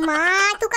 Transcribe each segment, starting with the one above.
mato,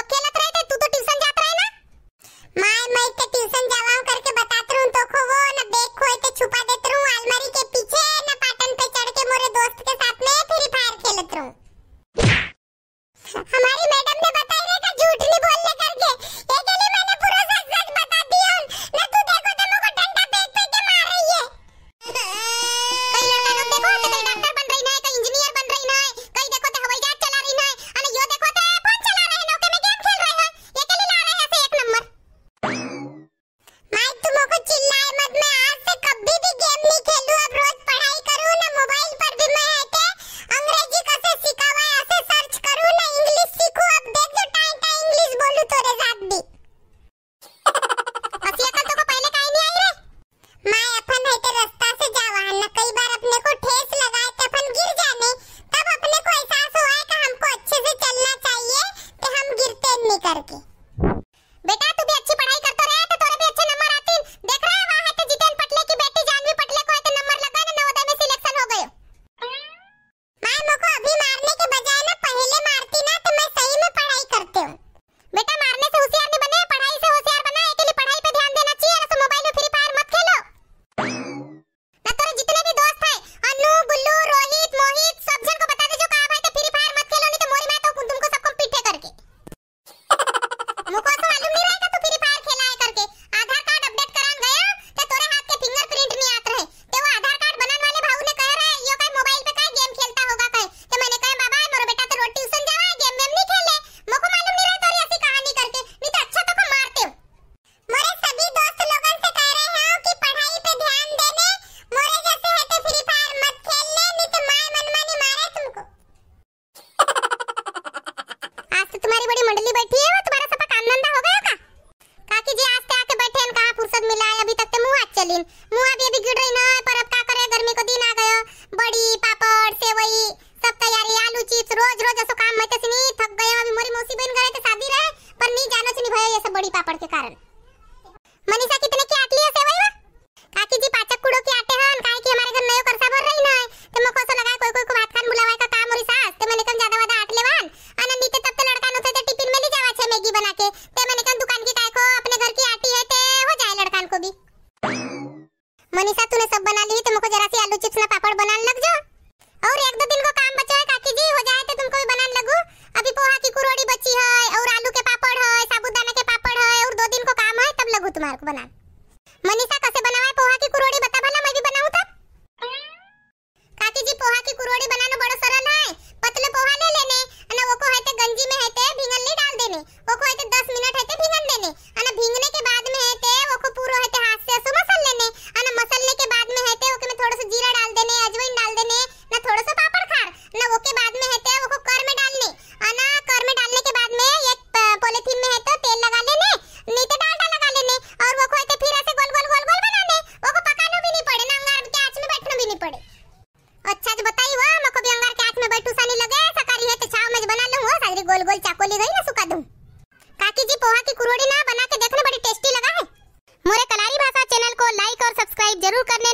दिन मुआ भी अभी गिर रही ना पर अब का करे गर्मी को दिन आ गयो बड़ी पापड़ सेवई सब तैयारी आलू चिप्स रोज रोज ऐसो काम मते नहीं थक गए अभी मोरी मौसी बहन गए तो शादी रहे पर नहीं जानो नहीं भयो ये सब बड़ी पापड़ के कारण मनीषा कितने की आटली है सेवई में काकी जी पाचक कुड़ो की आटे हैं काहे की हमारे घर नयो करसा भर रही ना तो मको ऐसा लगा कोई कोई को भात खान बुलावा का काम मोरी सास ते तो मने कम ज्यादा वादा आटले वान आनंदी ते तो तब ते तो लड़का नो ते टिफिन में ले जावा छे मैगी बना के ते मने कम दुकान की काय को अपने घर की आटी है ते हो जाए लड़कान को भी मनीषा तूने सब बना ली तो मुझको जरा सी आलू चिप्स ना पापड़ बनाने लग जाओ और एक दो दिन को काम बचा है काकी जी हो जाए तो तुमको भी बनाने लगू अभी पोहा की कुरोड़ी Okay.